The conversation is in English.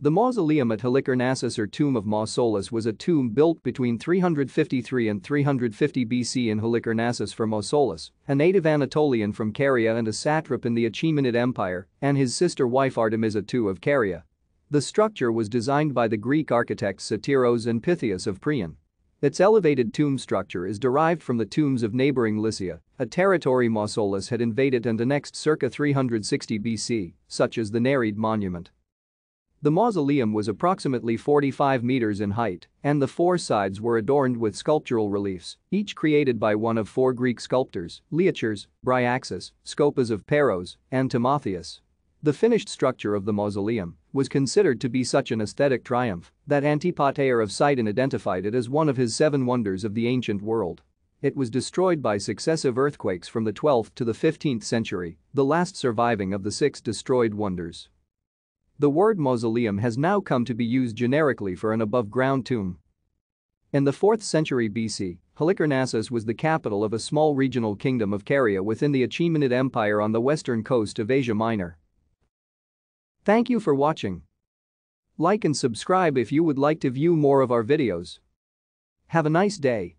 The mausoleum at Halicarnassus or Tomb of Mausolus was a tomb built between 353 and 350 BC in Halicarnassus for Mausolus, a native Anatolian from Caria and a satrap in the Achaemenid Empire, and his sister wife Artemisa II of Caria. The structure was designed by the Greek architects Satyros and Pythias of Priam. Its elevated tomb structure is derived from the tombs of neighboring Lycia, a territory Mausolus had invaded and annexed circa 360 BC, such as the Nereid monument. The mausoleum was approximately 45 meters in height, and the four sides were adorned with sculptural reliefs, each created by one of four Greek sculptors, Leochers, Bryaxis, Scopas of Paros, and Timotheus. The finished structure of the mausoleum was considered to be such an aesthetic triumph that Antipater of Sidon identified it as one of his seven wonders of the ancient world. It was destroyed by successive earthquakes from the 12th to the 15th century, the last surviving of the six destroyed wonders. The word mausoleum has now come to be used generically for an above-ground tomb. In the 4th century BC, Halicarnassus was the capital of a small regional kingdom of Caria within the Achaemenid Empire on the western coast of Asia Minor. Thank you for watching. Like and subscribe if you would like to view more of our videos. Have a nice day.